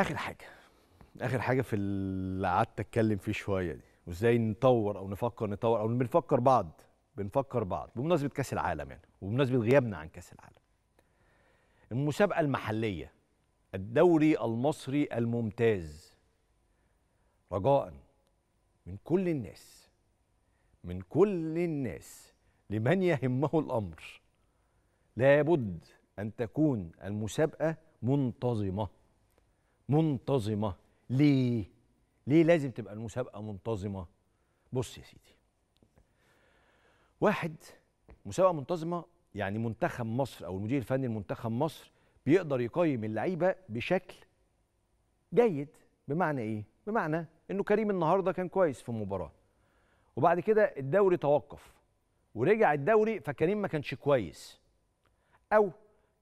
اخر حاجه اخر حاجه في اللي قعدت اتكلم فيه شويه دي وازاي نطور او نفكر نطور او بنفكر بعض بنفكر بعض بمناسبه كاس العالم يعني وبمناسبه غيابنا عن كاس العالم المسابقه المحليه الدوري المصري الممتاز رجاء من كل الناس من كل الناس لمن يهمه الامر لابد ان تكون المسابقه منتظمه منتظمه ليه ليه لازم تبقى المسابقه منتظمه بص يا سيدي واحد مسابقه منتظمه يعني منتخب مصر او المدير الفني لمنتخب مصر بيقدر يقيم اللعيبه بشكل جيد بمعنى ايه بمعنى انه كريم النهارده كان كويس في المباراه وبعد كده الدوري توقف ورجع الدوري فكريم ما كانش كويس او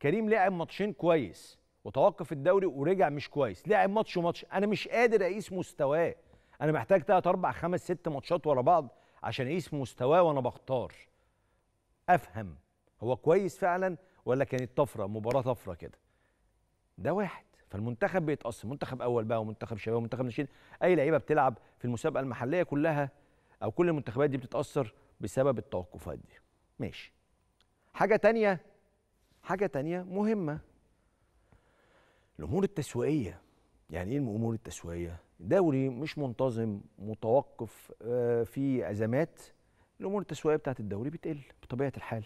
كريم لعب ماتشين كويس وتوقف الدوري ورجع مش كويس لعب ماتش وماتش انا مش قادر اقيس مستواه انا محتاج تلات اربع خمس ست ماتشات ورا بعض عشان اقيس مستواه وانا بختار افهم هو كويس فعلا ولا كانت طفره مباراه طفره كده ده واحد فالمنتخب بيتقسم منتخب اول بقى ومنتخب شباب ومنتخب ناشئين اي لعيبه بتلعب في المسابقه المحليه كلها او كل المنتخبات دي بتتاثر بسبب التوقفات دي ماشي حاجه تانية حاجه تانية مهمه الامور التسويقيه يعني ايه الامور التسويقيه دوري مش منتظم متوقف آه، في ازمات الامور التسويقيه بتاعت الدوري بتقل بطبيعه الحال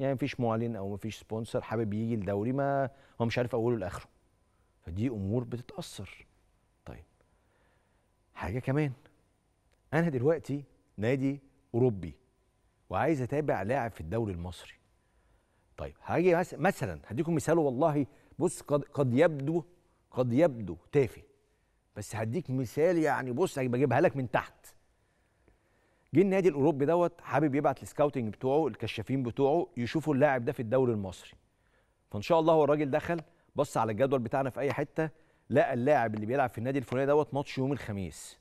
يعني مفيش معلن او مفيش سبونسر حابب يجي الدوري ما هو مش عارف اوله لاخره فدي امور بتتاثر طيب حاجه كمان انا دلوقتي نادي اوروبي وعايز اتابع لاعب في الدوري المصري طيب هاجي مثلا هديكم مثال والله بص قد, قد يبدو قد يبدو تافه بس هديك مثال يعني بص بجيبها لك من تحت جه النادي الاوروبي دوت حابب يبعت السكاوتنج بتوعه الكشافين بتوعه يشوفوا اللاعب ده في الدوري المصري فان شاء الله هو الراجل دخل بص على الجدول بتاعنا في اي حته لقى اللاعب اللي بيلعب في النادي الفلاني دوت ماتش يوم الخميس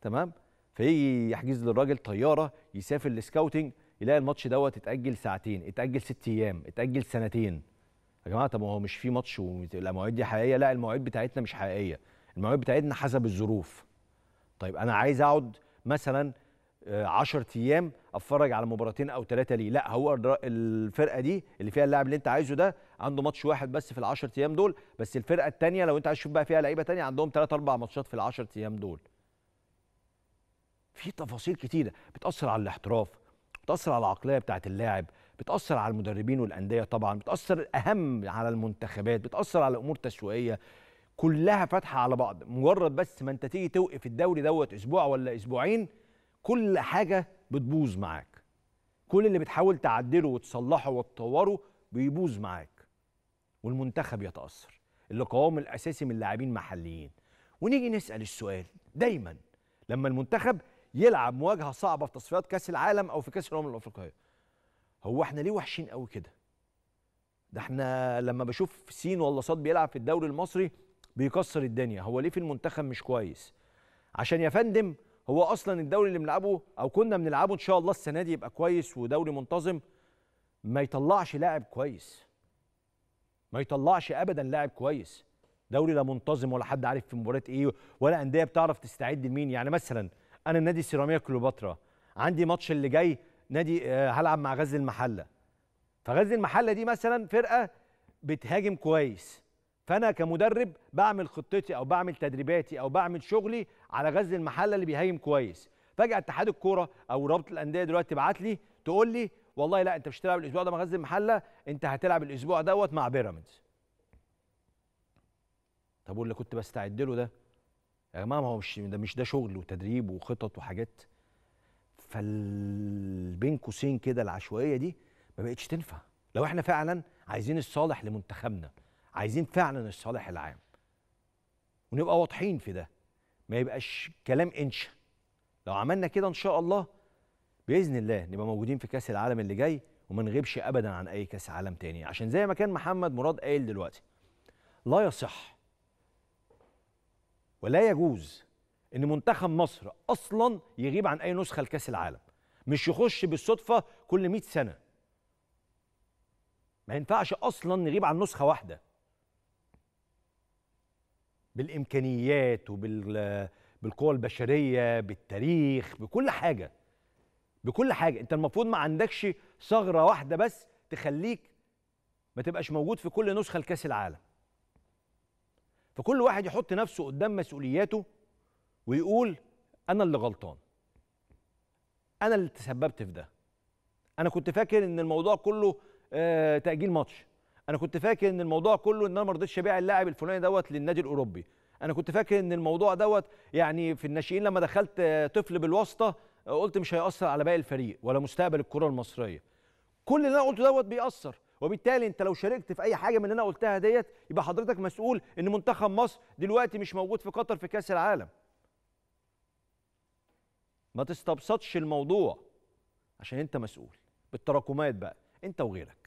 تمام فيجي يحجز للراجل طياره يسافر للسكاوتنج يلاقي الماتش دوت اتاجل ساعتين اتاجل ست ايام اتاجل سنتين يا جماعه طب هو مش في ماتش والمواعيد دي حقيقيه لا المواعيد بتاعتنا مش حقيقيه المواعيد بتاعتنا حسب الظروف طيب انا عايز اقعد مثلا 10 آه، ايام اتفرج على مباراتين او ثلاثه ليه لا هو الفرقه دي اللي فيها اللاعب اللي انت عايزه ده عنده ماتش واحد بس في ال10 ايام دول بس الفرقه الثانيه لو انت عايز تشوف بقى فيها لعيبه ثانيه عندهم ثلاث اربع ماتشات في ال10 ايام دول في تفاصيل كتيره بتاثر على الاحتراف بتاثر على العقليه بتاعه اللاعب بتاثر على المدربين والانديه طبعا بتاثر اهم على المنتخبات بتاثر على امور تسويقيه كلها فاتحه على بعض مجرد بس ما انت تيجي توقف الدوري دوت اسبوع ولا اسبوعين كل حاجه بتبوظ معاك كل اللي بتحاول تعدله وتصلحه وتطوره بيبوظ معاك والمنتخب يتاثر اللي قوام الاساسي من لاعبين محليين ونيجي نسال السؤال دايما لما المنتخب يلعب مواجهه صعبه في تصفيات كاس العالم او في كاس الامم الافريقيه هو احنا ليه وحشين قوي كده ده احنا لما بشوف سين ولا صاد بيلعب في الدوري المصري بيكسر الدنيا هو ليه في المنتخب مش كويس عشان يا فندم هو اصلا الدوري اللي بنلعبه او كنا بنلعبه ان شاء الله السنه دي يبقى كويس ودوري منتظم ما يطلعش لاعب كويس ما يطلعش ابدا لاعب كويس دوري لا منتظم ولا حد عارف في مباراه ايه ولا انديه بتعرف تستعد لمين يعني مثلا انا نادي سيراميكا كليوباترا عندي ماتش اللي جاي نادي آه، هلعب مع غزل المحله فغزل المحله دي مثلا فرقه بتهاجم كويس فانا كمدرب بعمل خطتي او بعمل تدريباتي او بعمل شغلي على غزل المحله اللي بيهاجم كويس فجاه اتحاد الكوره او رابطه الانديه دلوقتي تبعت لي تقول لي والله لا انت مش هتلعب الاسبوع ده مع غزل المحله انت هتلعب الاسبوع دوت مع بيراميدز طب واللي كنت بستعد له ده يا جماعه ما هو مش ده مش ده شغل وتدريب وخطط وحاجات فالبين قوسين كده العشوائيه دي ما بقتش تنفع لو احنا فعلا عايزين الصالح لمنتخبنا عايزين فعلا الصالح العام ونبقى واضحين في ده ما يبقاش كلام انشا لو عملنا كده ان شاء الله باذن الله نبقى موجودين في كاس العالم اللي جاي وما نغيبش ابدا عن اي كاس عالم تاني عشان زي ما كان محمد مراد قايل دلوقتي لا يصح ولا يجوز ان منتخب مصر اصلا يغيب عن اي نسخه لكاس العالم مش يخش بالصدفه كل 100 سنه ما ينفعش اصلا نغيب عن نسخه واحده بالامكانيات وبالقوى البشريه بالتاريخ بكل حاجه بكل حاجه انت المفروض ما عندكش ثغره واحده بس تخليك ما تبقاش موجود في كل نسخه لكاس العالم فكل واحد يحط نفسه قدام مسؤولياته ويقول انا اللي غلطان انا اللي تسببت في ده انا كنت فاكر ان الموضوع كله آه تاجيل ماتش انا كنت فاكر ان الموضوع كله ان انا ما رضيتش ابيع اللاعب الفلاني دوت للنادي الاوروبي انا كنت فاكر ان الموضوع دوت يعني في الناشئين لما دخلت آه، طفل بالواسطه آه، قلت مش هيأثر على باقي الفريق ولا مستقبل الكره المصريه كل اللي انا قلته دوت بيأثر وبالتالي انت لو شاركت في اي حاجه من اللي انا قلتها ديت يبقى حضرتك مسؤول ان منتخب مصر دلوقتي مش موجود في قطر في كاس العالم ما تستبسطش الموضوع عشان انت مسؤول بالتراكمات بقى انت وغيرك